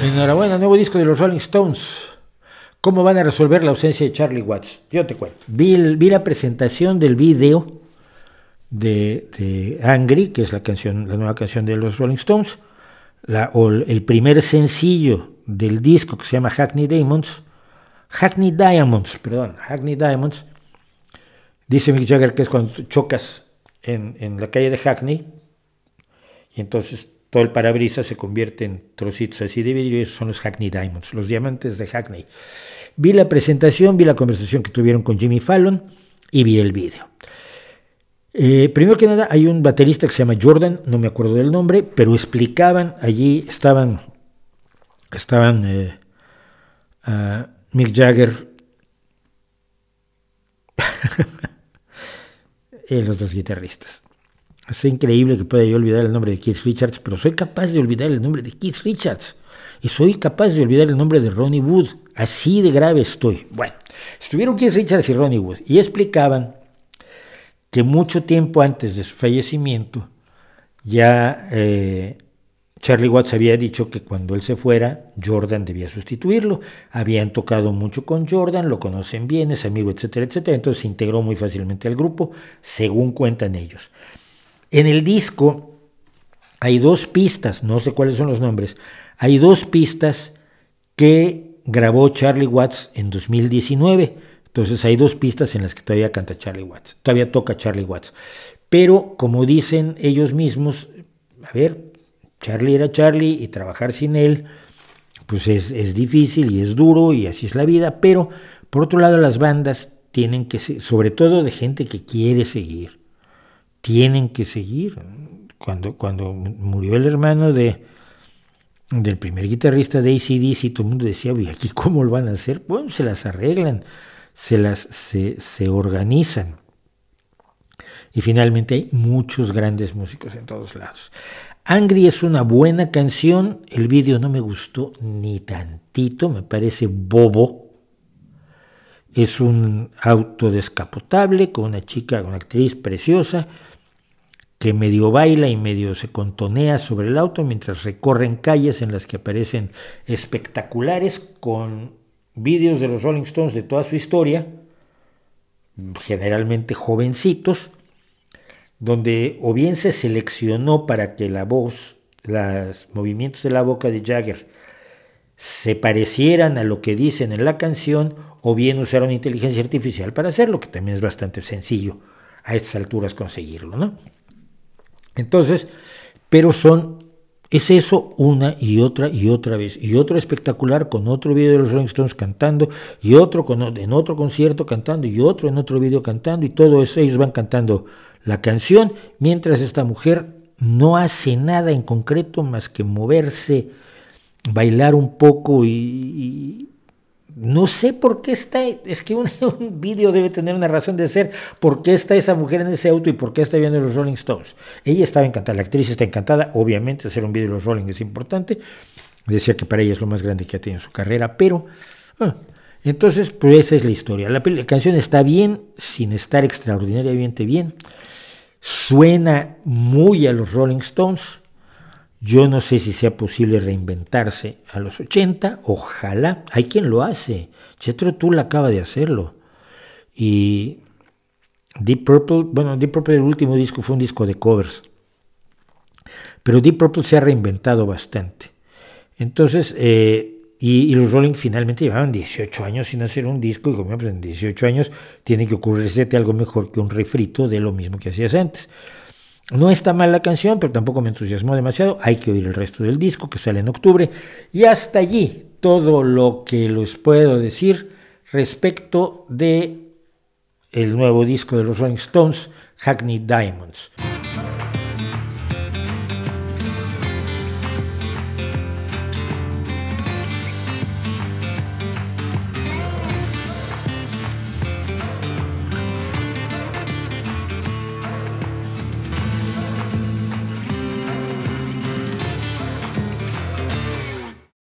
Enhorabuena, nuevo disco de los Rolling Stones. ¿Cómo van a resolver la ausencia de Charlie Watts? Yo te cuento. Vi, la presentación del video de, Angry, que es la canción, la nueva canción de los Rolling Stones, el primer sencillo del disco que se llama Hackney Diamonds. Hackney Diamonds, perdón, Hackney Diamonds. Dice Mick Jagger que es cuando chocas en, en la calle de Hackney y entonces todo el parabrisas se convierte en trocitos así de vídeo, y esos son los Hackney Diamonds, los diamantes de Hackney. Vi la presentación, vi la conversación que tuvieron con Jimmy Fallon y vi el vídeo. Eh, primero que nada, hay un baterista que se llama Jordan, no me acuerdo del nombre, pero explicaban allí, estaban, estaban eh, Mick Jagger, y eh, los dos guitarristas. Es increíble que pueda yo olvidar el nombre de Keith Richards, pero soy capaz de olvidar el nombre de Keith Richards. Y soy capaz de olvidar el nombre de Ronnie Wood. Así de grave estoy. Bueno, estuvieron Keith Richards y Ronnie Wood y explicaban que mucho tiempo antes de su fallecimiento, ya eh, Charlie Watts había dicho que cuando él se fuera, Jordan debía sustituirlo. Habían tocado mucho con Jordan, lo conocen bien, es amigo, etcétera, etcétera. Entonces se integró muy fácilmente al grupo, según cuentan ellos. En el disco hay dos pistas, no sé cuáles son los nombres, hay dos pistas que grabó Charlie Watts en 2019. Entonces hay dos pistas en las que todavía canta Charlie Watts, todavía toca Charlie Watts. Pero como dicen ellos mismos, a ver, Charlie era Charlie y trabajar sin él, pues es, difícil y es duro y así es la vida. Pero por otro lado las bandas tienen que, sobre todo de gente que quiere seguir, tienen que seguir. Cuando, cuando murió el hermano de, del primer guitarrista de y todo el mundo decía, ¿y aquí cómo lo van a hacer? Bueno, se las arreglan, se, las, se organizan. Y finalmente hay muchos grandes músicos en todos lados. Angry es una buena canción, el vídeo no me gustó ni tantito, me parece bobo, es un auto descapotable con una chica, una actriz preciosa, que medio baila y medio se contonea sobre el auto mientras recorren calles en las que aparecen espectaculares con vídeos de los Rolling Stones de toda su historia, generalmente jovencitos, donde o bien se seleccionó para que la voz, los movimientos de la boca de Jagger se parecieran a lo que dicen en la canción o bien usar una inteligencia artificial para hacerlo, que también es bastante sencillo a estas alturas conseguirlo, ¿no? Entonces, pero son, es eso una y otra y otra vez, y otro espectacular con otro video de los Rolling Stones cantando, y otro en otro concierto cantando, y otro en otro video cantando, y todo eso, ellos van cantando la canción, mientras esta mujer no hace nada en concreto más que moverse, bailar un poco y, no sé por qué está, es que un, video debe tener una razón de ser, por qué está esa mujer en ese auto y por qué está viendo los Rolling Stones. Ella estaba encantada, la actriz está encantada, obviamente hacer un vídeo de los Rolling es importante, decía que para ella es lo más grande que ha tenido en su carrera, pero... Ah, entonces, pues esa es la historia. La, la canción está bien, sin estar extraordinariamente bien. Suena muy a los Rolling Stones yo no sé si sea posible reinventarse a los 80, ojalá, hay quien lo hace. Chetro Tull acaba de hacerlo. Y Deep Purple, bueno, Deep Purple el último disco fue un disco de covers. Pero Deep Purple se ha reinventado bastante. Entonces, eh, y, los Rolling finalmente llevaban 18 años sin hacer un disco y como pues, en 18 años tiene que ocurrirse algo mejor que un refrito de lo mismo que hacías antes. No está mal la canción, pero tampoco me entusiasmó demasiado. Hay que oír el resto del disco que sale en octubre. Y hasta allí todo lo que les puedo decir respecto de el nuevo disco de los Rolling Stones, Hackney Diamonds.